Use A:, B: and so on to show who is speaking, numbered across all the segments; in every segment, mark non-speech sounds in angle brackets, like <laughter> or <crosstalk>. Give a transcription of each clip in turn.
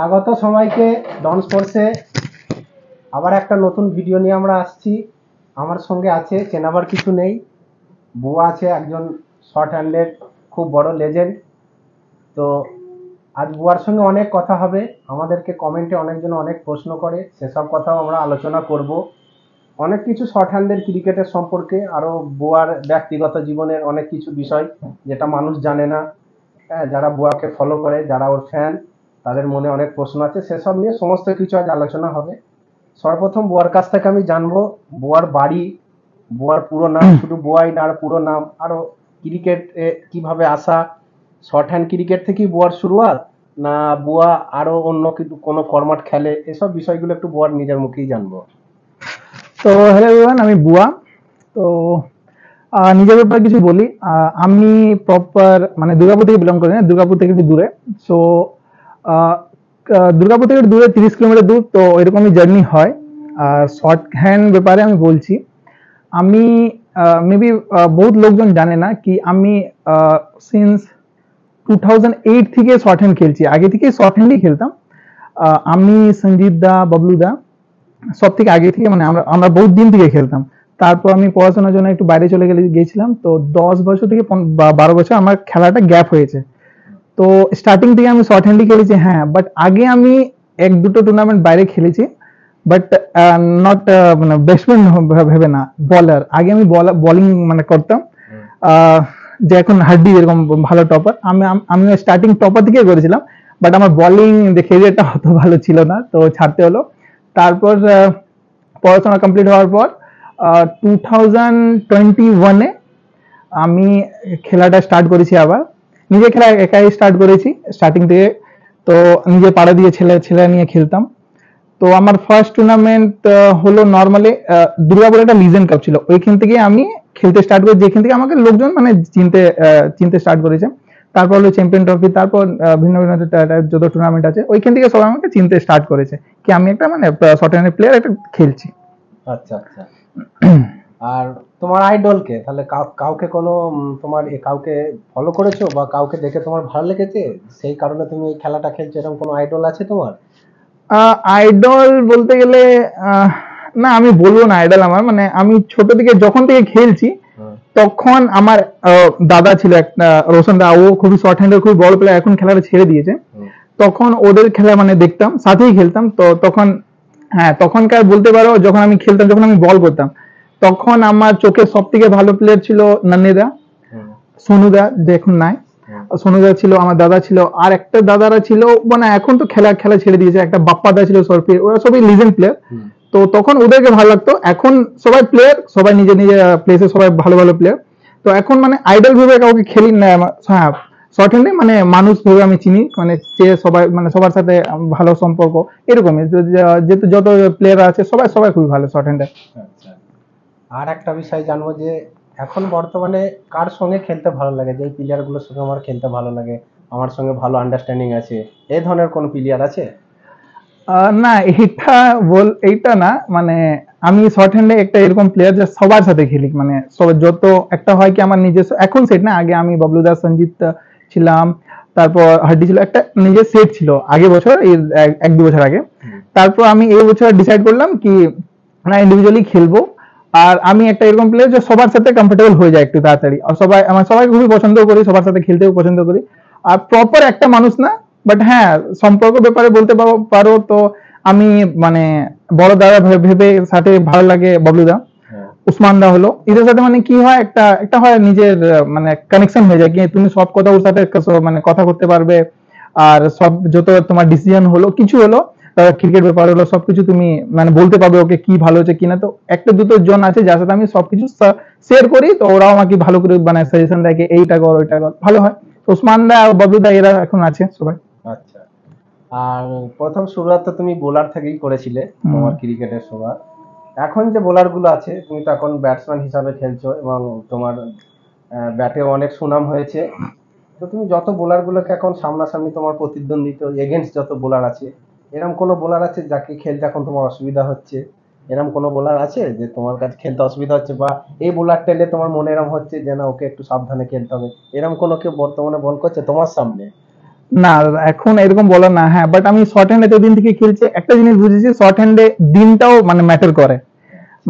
A: স্বাগত সবাইকে ডনস্পোর্টসে আবার একটা নতুন ভিডিও নিয়ে আমরা আসছি আমার সঙ্গে আছে চেনাবার কিছু নেই বউ আছে একজন শর্ট হ্যান্ডের খুব বড় লেজেন্ড তো আজ বুয়ার সঙ্গে অনেক কথা হবে আমাদেরকে কমেন্টে অনেকজন অনেক প্রশ্ন করে সেসব কথাও আমরা আলোচনা করব অনেক কিছু শর্ট হ্যান্ডের ক্রিকেটের সম্পর্কে আরও বুয়ার ব্যক্তিগত জীবনের অনেক কিছু বিষয় যেটা মানুষ জানে না হ্যাঁ যারা বুয়াকে ফলো করে যারা ওর ফ্যান তাদের মনে অনেক প্রশ্ন আছে সেসব নিয়ে সমস্ত কিছু আজ আলোচনা হবে সর্বপ্রথম বোয়ার কাছ থেকে আমি জানবো বোয়ার বাড়ি বোয়ার পুরো নাম শুধু বোয়াই না আর পুরো নাম আরো ক্রিকেট কিভাবে আসা শর্ট হ্যান্ড ক্রিকেট থেকেই বোয়ার শুরুয়াত না বোয়া আরো অন্য কিছু কোনো ফরম্যাট খেলে এসব বিষয়গুলো একটু বোয়ার নিজের মুখেই জানবো
B: তো হ্যালো এভরিওয়ান আমি বুয়া তো নিজের ব্যাপারে কিছু বলি আমি প্রপার মানে দুর্গাপুর থেকে বিলং করি না দুর্গাপুর থেকে একটু দূরে সো দুর্গাপুর থেকে দূরে তিরিশ কিলোমিটার দূর তো এরকমই জার্নি হয় আর শর্ট হ্যান্ড ব্যাপারে আমি বলছি আমি মেবি বহুত লোকজন জানে না কি আমি সিন্স টু থাউজেন্ড এইট থেকে শর্ট হ্যান্ড খেলছি আগে থেকে শর্ট হ্যান্ডই খেলতাম আমি সঞ্জিত দা বাবলু দা সব থেকে আগে থেকে মানে আমরা আমরা বহুত দিন থেকে খেলতাম তারপর আমি পড়াশোনার জন্য একটু বাইরে চলে গেলে গিয়েছিলাম তো দশ বছর থেকে বারো বছর আমার খেলাটা গ্যাপ হয়েছে তো স্টার্টিং থেকে আমি শর্ট হ্যান্ডই খেলেছি হ্যাঁ বাট আগে আমি এক দুটো টুর্নামেন্ট বাইরে খেলেছি বাট নট মানে ব্যাটসম্যান ভেবে না বলার আগে আমি বলিং মানে করতাম যে এখন হাড্ডি যেরকম ভালো টপার আমি আমি স্টার্টিং টপার থেকে করেছিলাম বাট আমার বলিং যে এটা অত ভালো ছিল না তো ছাড়তে হলো তারপর পড়াশোনা কমপ্লিট হওয়ার পর টু থাউজেন্ড টোয়েন্টি ওয়ানে আমি খেলাটা স্টার্ট করেছি আবার নিজে খেলা একাই স্টার্ট করেছি স্টার্টিং থেকে তো নিজে পাড়া দিয়ে ছেলে ছেলে নিয়ে খেলতাম তো আমার ফার্স্ট টুর্নামেন্ট হলো নর্মালি দুর্গাপুর একটা লিজেন্ড কাপ ছিল ওইখান থেকে আমি খেলতে স্টার্ট করি যেখান থেকে আমাকে লোকজন মানে চিনতে চিনতে স্টার্ট করেছে তারপর হলো চ্যাম্পিয়ন ট্রফি তারপর ভিন্ন ভিন্ন যত টুর্নামেন্ট আছে ওইখান থেকে সবাই আমাকে চিনতে স্টার্ট করেছে কি আমি একটা মানে শর্ট প্লেয়ার একটা খেলছি
A: আচ্ছা আচ্ছা <clears throat> আর তোমার আইডলকে তাহলে কাউকে কোনো তোমার কাউকে ফলো করেছো বা কাউকে দেখে তোমার ভালো লেগেছে সেই কারণে তুমি এই খেলাটা খেলছো এরকম কোনো আইডল আছে তোমার
B: আইডল বলতে গেলে না আমি বলবো না আইডল আমার মানে আমি ছোট থেকে যখন থেকে খেলছি তখন আমার দাদা ছিল একটা রোশন দা ও খুবই শর্ট হ্যান্ডের খুবই বড় প্লেয়ার এখন খেলাটা ছেড়ে দিয়েছে তখন ওদের খেলা মানে দেখতাম সাথেই খেলতাম তো তখন হ্যাঁ তখনকার বলতে পারো যখন আমি খেলতাম যখন আমি বল করতাম তখন আমার চোখে সব থেকে ভালো প্লেয়ার ছিল নান্নেদা সোনুদা দেখুন নাই সোনুদা ছিল আমার দাদা ছিল আর একটা দাদারা ছিল মানে এখন তো খেলা খেলা ছেড়ে দিয়েছে একটা বাপ্পাদা ছিল সরফি ওরা সবই লিজেন্ড প্লেয়ার তো তখন ওদেরকে ভালো লাগতো এখন সবাই প্লেয়ার সবাই নিজে নিজে প্লেসে সবাই ভালো ভালো প্লেয়ার তো এখন মানে আইডল ভেবে কাউকে খেলি না হ্যাঁ শর্ট হ্যান্ডে মানে মানুষ ভেবে আমি চিনি মানে সে সবাই মানে সবার সাথে ভালো সম্পর্ক এরকমই যেহেতু যত প্লেয়ার আছে সবাই সবাই খুবই ভালো শর্ট হ্যান্ডে
A: আর একটা বিষয় জানবো যে এখন বর্তমানে কার সঙ্গে খেলতে ভালো লাগে যে প্লেয়ারগুলোর সঙ্গে আমার খেলতে ভালো লাগে আমার সঙ্গে ভালো আন্ডারস্ট্যান্ডিং আছে এই ধরনের কোন প্লেয়ার আছে
B: না এটা বল এইটা না মানে আমি শর্ট হ্যান্ডে একটা এরকম প্লেয়ার যে সবার সাথে খেলি মানে সব যত একটা হয় কি আমার নিজস্ব এখন সেট না আগে আমি বাবলু দাস সঞ্জিত ছিলাম তারপর হাড্ডি ছিল একটা নিজের সেট ছিল আগে বছর এক দু বছর আগে তারপর আমি এই বছর ডিসাইড করলাম কি না ইন্ডিভিজুয়ালি খেলবো আর আমি একটা এরকম প্লেয়ার যে সবার সাথে কমফোর্টেবল হয়ে যায় একটু তাড়াতাড়ি আর সবাই আমার সবাই খুবই পছন্দ করি সবার সাথে খেলতেও পছন্দ করি আর প্রপার একটা মানুষ না বাট হ্যাঁ সম্পর্ক ব্যাপারে বলতে পারো তো আমি মানে বড় দাদা ভেবে সাথে ভালো লাগে ববলুদা হ্যাঁ। উসমান দা হলো এদের সাথে মানে কি হয় একটা একটা হয় নিজের মানে কানেকশন হয়ে যায় কি তুমি সব কথা ওর সাথে মানে কথা করতে পারবে আর সব যত তোমার ডিসিশন হলো কিছু হলো ক্রিকেট ব্যাপার হলো সবকিছু তুমি মানে বলতে পারবে ওকে কি ভালো হচ্ছে কিনা তো একটা দুটো জন আছে যার সাথে আমি সবকিছু শেয়ার করি তো ওরাও আমাকে ভালো করে মানে সাজেশন দেয় এইটা কর ওইটা কর ভালো হয় ওসমান দা বাবলু দা এরা এখন আছে সবাই
A: আচ্ছা আর প্রথম শুরুয়াত তো তুমি বোলার থেকেই করেছিলে তোমার ক্রিকেটের সবার এখন যে বোলার গুলো আছে তুমি তো এখন ব্যাটসম্যান হিসাবে খেলছো এবং তোমার ব্যাটে অনেক সুনাম হয়েছে তো তুমি যত বোলার গুলোকে এখন সামনাসামনি তোমার প্রতিদ্বন্দ্বিত এগেনস্ট যত বোলার আছে এরম কোনো বোলার আছে যাকে খেলতে এখন তোমার অসুবিধা হচ্ছে এরম কোনো বোলার আছে যে তোমার কাছে খেলতে অসুবিধা হচ্ছে বা এই বোলারটা টেলে তোমার মনে এরম হচ্ছে যে না ওকে একটু সাবধানে খেলতে হবে এরম কোনো কেউ বর্তমানে বল করছে তোমার সামনে
B: না এখন এরকম বলা না হ্যাঁ বাট আমি শর্ট হ্যান্ড এতদিন থেকে খেলছি একটা জিনিস বুঝেছি শর্ট হ্যান্ডে দিনটাও মানে ম্যাটার করে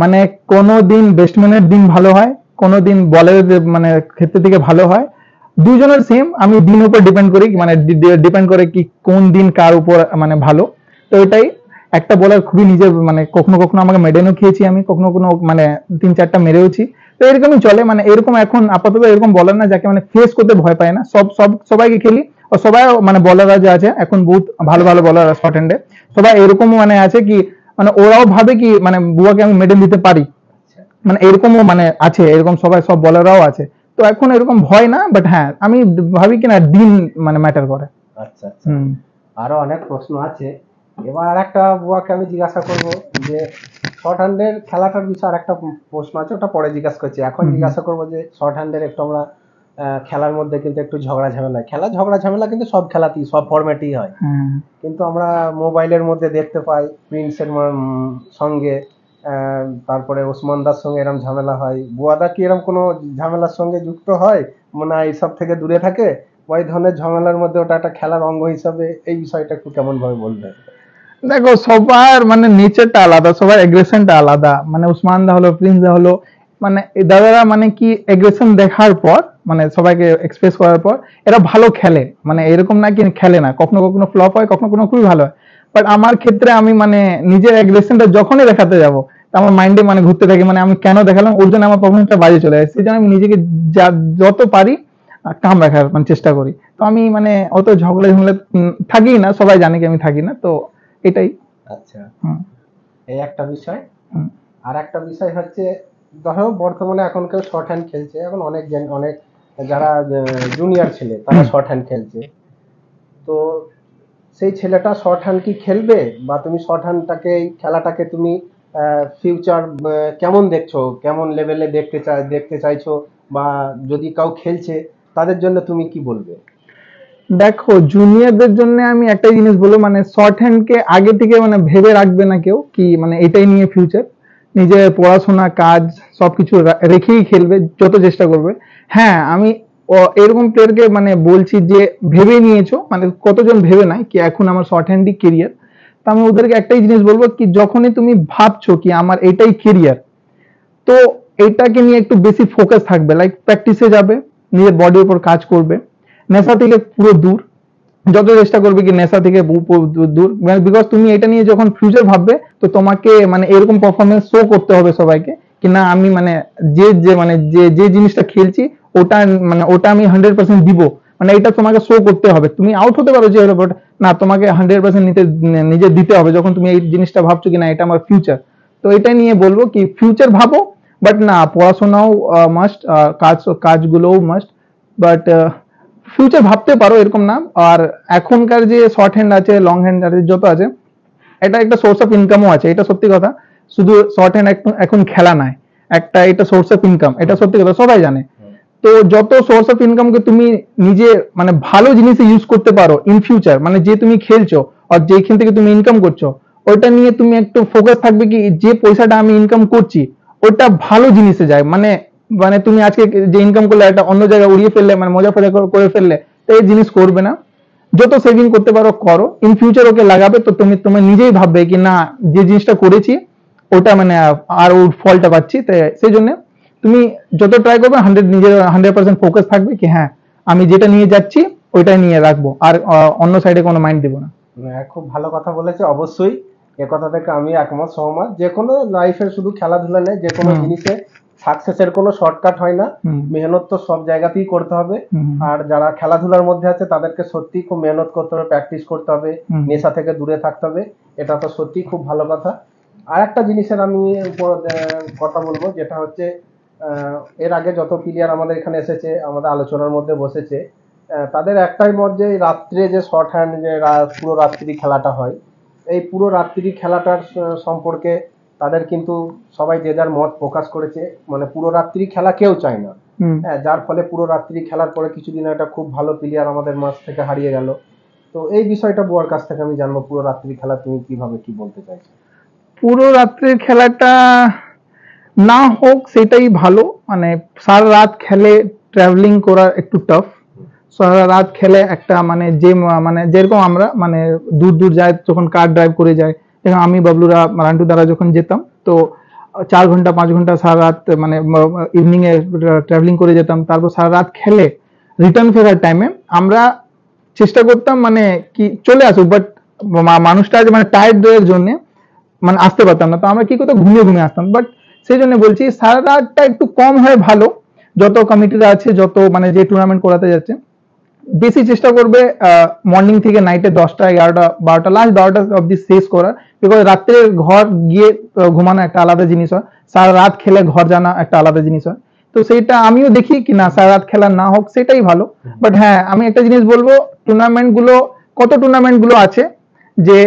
B: মানে কোনো দিন ব্যাটসম্যানের দিন ভালো হয় কোনো দিন বলের মানে ক্ষেত্রে থেকে ভালো হয় দুজনের সেম আমি দিন উপর ডিপেন্ড করি মানে ডিপেন্ড করে কি কোন দিন কার উপর মানে ভালো তো এটাই একটা বলার খুবই নিজের মানে কখনো কখনো আমাকে মেডেনও খেয়েছি আমি কখনো কখনো মানে তিন চারটা মেরেওছি তো এরকমই চলে মানে এরকম এখন আপাতত এরকম বলার না যাকে মানে ফেস করতে ভয় পায় না সব সব সবাইকে খেলি ও সবাই মানে বলাররা যে আছে এখন বহুত ভালো ভালো বলার শর্ট হ্যান্ডে সবাই এরকম মানে আছে কি মানে ওরাও ভাবে কি মানে বুয়াকে আমি মেডেল দিতে পারি আচ্ছা। মানে এরকমও মানে আছে এরকম সবাই সব বলাররাও আছে তো এখন এরকম ভয় না বাট হ্যাঁ আমি ভাবি কিনা দিন মানে ম্যাটার করে আচ্ছা, আচ্ছা।
A: আরো অনেক প্রশ্ন আছে এবার আর একটা বুয়াকে আমি জিজ্ঞাসা করব যে শর্ট হ্যান্ডের খেলাটার বিষয়ে আর একটা প্রশ্ন আছে ওটা পরে জিজ্ঞাসা করছি এখন জিজ্ঞাসা করব যে শর্ট হ্যান্ডের একটু আমরা খেলার মধ্যে কিন্তু একটু ঝগড়া ঝামেলা খেলা ঝগড়া ঝামেলা কিন্তু সব খেলাতেই সব ফরম্যাটেই হয় কিন্তু আমরা মোবাইলের মধ্যে দেখতে পাই প্রিন্টসের সঙ্গে তারপরে দার সঙ্গে এরম ঝামেলা হয় বুয়াদা কি এরম কোনো ঝামেলার সঙ্গে যুক্ত হয় মানে এইসব থেকে দূরে থাকে ওই ধরনের ঝামেলার মধ্যে ওটা একটা খেলার অঙ্গ হিসাবে এই বিষয়টা একটু কেমন ভাবে বলবে
B: দেখো সবার মানে নেচারটা আলাদা সবার এগ্রেশনটা আলাদা মানে উসমান দা হলো প্রিন্স দা হলো মানে দাদারা মানে কি এগ্রেশন দেখার পর মানে সবাইকে এক্সপ্রেস করার পর এরা ভালো খেলে মানে এরকম না কি খেলে না কখনো কখনো ফ্লপ হয় কখনো কখনো খুবই ভালো হয় বাট আমার ক্ষেত্রে আমি মানে নিজের অ্যাগ্রেশনটা যখনই দেখাতে যাব আমার মাইন্ডে মানে ঘুরতে থাকে মানে আমি কেন দেখালাম ওর জন্য আমার প্রবলেমটা বাজে চলে যায় সেই জন্য আমি নিজেকে যত পারি কাম রাখার মানে চেষ্টা করি তো আমি মানে অত ঝগড়া ঝগড়া থাকি না সবাই জানে কি আমি থাকি না তো এটাই
A: আচ্ছা এই একটা বিষয় আর একটা বিষয় হচ্ছে ধরো বর্তমানে এখন কেউ শর্ট হ্যান্ড খেলছে এখন অনেক অনেক যারা জুনিয়র ছেলে তারা শর্ট হ্যান্ড খেলছে তো সেই ছেলেটা শর্ট হ্যান্ড কি খেলবে বা তুমি শর্ট হ্যান্ডটাকে খেলাটাকে তুমি ফিউচার কেমন দেখছো কেমন লেভেলে দেখতে চাই দেখতে চাইছো বা যদি কাউ খেলছে তাদের জন্য তুমি কি বলবে
B: দেখো জুনিয়রদের জন্য আমি একটা জিনিস বলবো মানে শর্ট হ্যান্ডকে আগে থেকে মানে ভেবে রাখবে না কেউ কি মানে এটাই নিয়ে ফিউচার নিজের পড়াশোনা কাজ সবকিছু রেখেই খেলবে যত চেষ্টা করবে হ্যাঁ আমি এরকম প্লেয়ারকে মানে বলছি যে ভেবে নিয়েছো মানে কতজন ভেবে নাই কি এখন আমার শর্ট হ্যান্ডি কেরিয়ার তা আমি ওদেরকে একটাই জিনিস বলবো কি যখনই তুমি ভাবছো কি আমার এটাই কেরিয়ার তো এটাকে নিয়ে একটু বেশি ফোকাস থাকবে লাইক প্র্যাকটিসে যাবে নিজের বডির উপর কাজ করবে নেশা থেকে পুরো দূর যত চেষ্টা করবে কি নেশা থেকে দূর বিকজ মানে তুমি এটা নিয়ে যখন ফিউচার ভাববে তো তোমাকে মানে এরকম পারফরমেন্স শো করতে হবে সবাইকে কি না আমি মানে যে যে মানে যে যে জিনিসটা খেলছি ওটা মানে ওটা আমি হান্ড্রেড পার্সেন্ট দিব মানে এটা তোমাকে শো করতে হবে তুমি আউট হতে পারো যে বাট না তোমাকে হান্ড্রেড পার্সেন্ট নিতে নিজে দিতে হবে যখন তুমি এই জিনিসটা ভাবছো কি না এটা আমার ফিউচার তো এটা নিয়ে বলবো কি ফিউচার ভাবো বাট না পড়াশোনাও মাস্ট কাজ কাজগুলোও মাস্ট বাট ফিউচার ভাবতে পারো এরকম না আর এখনকার যে শর্ট হ্যান্ড আছে লং হ্যান্ড আছে যত আছে এটা একটা সোর্স অফ ইনকামও আছে এটা সত্যি কথা শুধু শর্ট হ্যান্ড এখন খেলা নাই একটা এটা সোর্স অফ ইনকাম এটা সত্যি কথা সবাই জানে তো যত সোর্স অফ ইনকামকে তুমি নিজে মানে ভালো জিনিসে ইউজ করতে পারো ইন ফিউচার মানে যে তুমি খেলছো আর যেখান থেকে তুমি ইনকাম করছো ওটা নিয়ে তুমি একটু ফোকাস থাকবে কি যে পয়সাটা আমি ইনকাম করছি ওটা ভালো জিনিসে যায় মানে মানে তুমি আজকে যে ইনকাম করলে একটা অন্য জায়গায় উড়িয়ে ফেললে মানে মজা ফজা করে ফেললে তো এই জিনিস করবে না যত সেভিং করতে পারো করো ইন ফিউচার ওকে লাগাবে তো তুমি তুমি নিজেই ভাববে কি না যে জিনিসটা করেছি ওটা মানে আর ওর ফলটা পাচ্ছি তাই সেই জন্য তুমি যত ট্রাই করবে হান্ড্রেড নিজের হান্ড্রেড পার্সেন্ট ফোকাস থাকবে কি হ্যাঁ আমি যেটা নিয়ে যাচ্ছি ওইটাই নিয়ে রাখবো আর অন্য সাইডে কোনো মাইন্ড দেবো না
A: খুব ভালো কথা বলেছে অবশ্যই এ কথা থেকে আমি একমত সহমত যে কোনো লাইফে শুধু খেলাধুলা নেই যে কোনো জিনিসে সাকসেসের কোনো শর্টকাট হয় না মেহনত তো সব জায়গাতেই করতে হবে আর যারা খেলাধুলার মধ্যে আছে তাদেরকে সত্যি খুব মেহনত করতে হবে প্র্যাকটিস করতে হবে নেশা থেকে দূরে থাকতে হবে এটা তো সত্যি খুব ভালো কথা আর একটা জিনিসের আমি কথা বলবো যেটা হচ্ছে এর আগে যত প্লেয়ার আমাদের এখানে এসেছে আমাদের আলোচনার মধ্যে বসেছে তাদের একটাই মত যে রাত্রে যে শর্ট হ্যান্ড যে পুরো রাত্রি খেলাটা হয় এই পুরো রাত্রি খেলাটার সম্পর্কে তাদের কিন্তু সবাই যে যার মত প্রকাশ করেছে মানে পুরো রাত্রি খেলা কেউ চায় না হ্যাঁ যার ফলে পুরো রাত্রি খেলার পরে কিছুদিন একটা খুব ভালো প্লেয়ার আমাদের মাছ থেকে হারিয়ে গেল তো এই বিষয়টা বুয়ার কাছ থেকে আমি জানবো পুরো রাত্রি খেলা তুমি কিভাবে কি বলতে চাইছো
B: পুরো রাত্রির খেলাটা না হোক সেটাই ভালো মানে সারা রাত খেলে ট্রাভেলিং করা একটু টাফ সারা রাত খেলে একটা মানে যে মানে যেরকম আমরা মানে দূর দূর যায় যখন কার ড্রাইভ করে যাই যেমন আমি বাবলুরা রান্টু দ্বারা যখন যেতাম তো চার ঘন্টা পাঁচ ঘন্টা সারা রাত মানে ইভিনিং এ ট্রাভেলিং করে যেতাম তারপর সারা রাত খেলে রিটার্ন ফেরার টাইমে আমরা চেষ্টা করতাম মানে কি চলে আসুক বাট মানুষটা মানে টায়ার্ড এর জন্য মানে আসতে পারতাম না তো আমরা কি করতাম ঘুমিয়ে ঘুমিয়ে আসতাম বাট সেই জন্য বলছি সাড়ে আটটা একটু কম হয় ভালো যত কমিটিরা আছে যত মানে যে টুর্নামেন্ট করাতে যাচ্ছে বেশি চেষ্টা করবে মর্নিং থেকে নাইটে দশটা এগারোটা বারোটা লাস্ট বারোটা অবধি শেষ করার বিকজ রাত্রে ঘর গিয়ে ঘুমানো একটা আলাদা জিনিস হয় সারা রাত খেলে ঘর জানা একটা আলাদা জিনিস হয় তো সেইটা আমিও দেখি কি না সারা রাত খেলা না হোক সেটাই ভালো বাট হ্যাঁ আমি একটা জিনিস বলবো টুর্নামেন্ট গুলো কত টুর্নামেন্ট গুলো আছে যে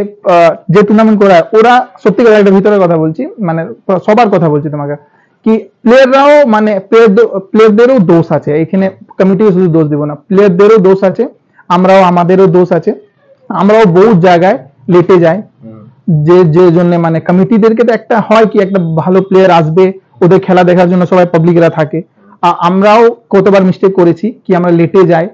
B: যে টুর্নামেন্ট করা হয় ওরা সত্যিকার একটা ভিতরের কথা বলছি মানে সবার কথা বলছি তোমাকে কি প্লেয়াররাও মানে প্লেয়ারদেরও দোষ আছে এখানে কমিটিকে শুধু দোষ দিব না প্লেয়ারদেরও দোষ আছে আমরাও আমাদেরও দোষ আছে আমরাও বহু জায়গায় লেটে যাই যে যে জন্য মানে কমিটিদেরকে তো একটা হয় কি একটা ভালো প্লেয়ার আসবে ওদের খেলা দেখার জন্য সবাই পাবলিকরা থাকে আমরাও কতবার মিস্টেক করেছি কি আমরা লেটে যাই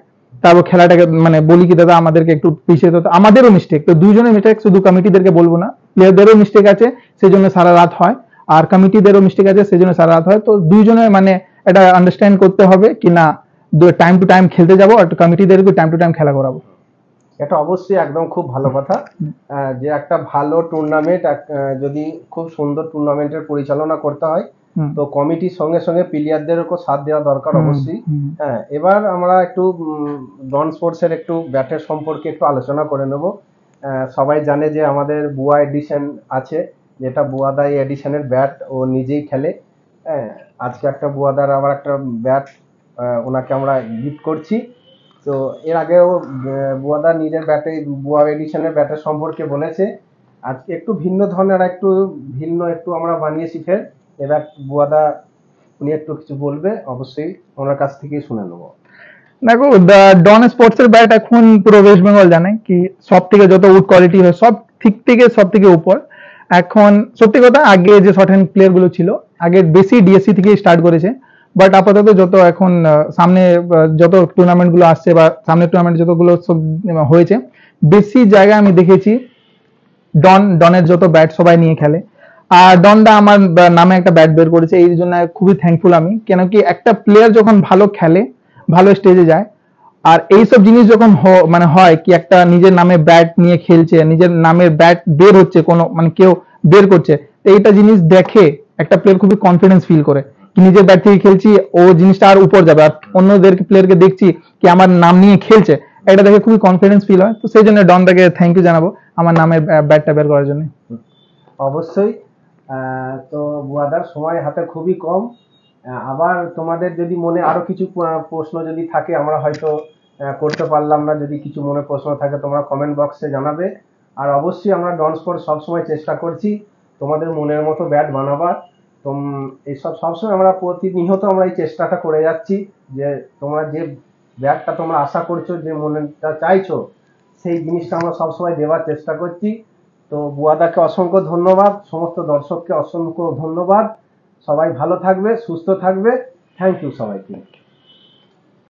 B: তারপর খেলাটাকে মানে বলি কি দাদা আমাদেরকে একটু পিছিয়ে তো আমাদেরও মিস্টেক তো দুজনের মিস্টেক শুধু কমিটিদেরকে বলবো না প্লেয়ারদেরও মিস্টেক আছে সেই জন্য সারা রাত হয় আর কমিটিদেরও মিস্টেক আছে সেই জন্য সারা রাত হয় তো দুইজনে মানে এটা আন্ডারস্ট্যান্ড করতে হবে কি না টাইম টু টাইম খেলতে যাবো আর কমিটিদেরকে টাইম টু টাইম খেলা করাবো
A: এটা অবশ্যই একদম খুব ভালো কথা যে একটা ভালো টুর্নামেন্ট যদি খুব সুন্দর টুর্নামেন্টের পরিচালনা করতে হয় তো কমিটির সঙ্গে সঙ্গে প্লেয়ারদের ওপর সাথ দেওয়া দরকার অবশ্যই হ্যাঁ এবার আমরা একটু ডন স্পোর্টসের একটু ব্যাটের সম্পর্কে একটু আলোচনা করে নেব সবাই জানে যে আমাদের বুয়া এডিশন আছে যেটা বুয়াদাই এডিশনের ব্যাট ও নিজেই খেলে হ্যাঁ আজকে একটা বুয়াদার আবার একটা ব্যাট ওনাকে আমরা গিফট করছি তো এর আগেও বুয়াদা নিজের ব্যাটে বুয়া এডিশনের ব্যাটের সম্পর্কে বলেছে আজকে একটু ভিন্ন ধরনের একটু ভিন্ন একটু আমরা বানিয়েছি ফের এবার বুয়াদা উনি একটু কিছু বলবে অবশ্যই ওনার কাছ থেকেই শুনে নেবো
B: দেখো ডন স্পোর্টস এর ব্যাট এখন পুরো ওয়েস্ট বেঙ্গল জানে কি সব থেকে যত উড কোয়ালিটি হয় সব ঠিক থেকে সব থেকে উপর এখন সত্যি কথা আগে যে শর্ট হ্যান্ড প্লেয়ার গুলো ছিল আগে বেশি ডিএসসি থেকে স্টার্ট করেছে বাট আপাতত যত এখন সামনে যত টুর্নামেন্ট গুলো আসছে বা সামনে টুর্নামেন্ট যতগুলো হয়েছে বেশি জায়গায় আমি দেখেছি ডন ডনের যত ব্যাট সবাই নিয়ে খেলে আর ডনদা আমার নামে একটা ব্যাট বের করেছে এই জন্য খুবই থ্যাংকফুল আমি কেন কি একটা প্লেয়ার যখন ভালো খেলে ভালো স্টেজে যায় আর এইসব জিনিস যখন মানে হয় কি একটা নিজের নামে ব্যাট নিয়ে খেলছে নিজের নামের ব্যাট বের হচ্ছে কোনো মানে কেউ বের করছে এইটা জিনিস দেখে একটা প্লেয়ার খুবই কনফিডেন্স ফিল করে কি নিজের ব্যাট থেকে খেলছি ও জিনিসটা আর উপর যাবে আর অন্যদের প্লেয়ারকে দেখছি কি আমার নাম নিয়ে খেলছে এটা দেখে খুবই কনফিডেন্স ফিল হয় তো সেই জন্য ডন দাকে থ্যাংক ইউ জানাবো আমার নামের ব্যাটটা বের করার জন্য
A: অবশ্যই তো বুয়াদার সময় হাতে খুবই কম আবার তোমাদের যদি মনে আরো কিছু প্রশ্ন যদি থাকে আমরা হয়তো করতে পারলাম না যদি কিছু মনে প্রশ্ন থাকে তোমরা কমেন্ট বক্সে জানাবে আর অবশ্যই আমরা ডন স্পোর্ট সবসময় চেষ্টা করছি তোমাদের মনের মতো ব্যাট বানাবার তো এইসব সবসময় আমরা প্রতিনিহত আমরা এই চেষ্টাটা করে যাচ্ছি যে তোমরা যে ব্যাটটা তোমরা আশা করছো যে মনেটা চাইছো সেই জিনিসটা আমরা সবসময় দেওয়ার চেষ্টা করছি তো বুয়াদাকে অসংখ্য ধন্যবাদ সমস্ত
B: দর্শককে অসংখ্য ধন্যবাদ সবাই ভালো থাকবে সুস্থ থাকবে থ্যাংক ইউ সবাইকে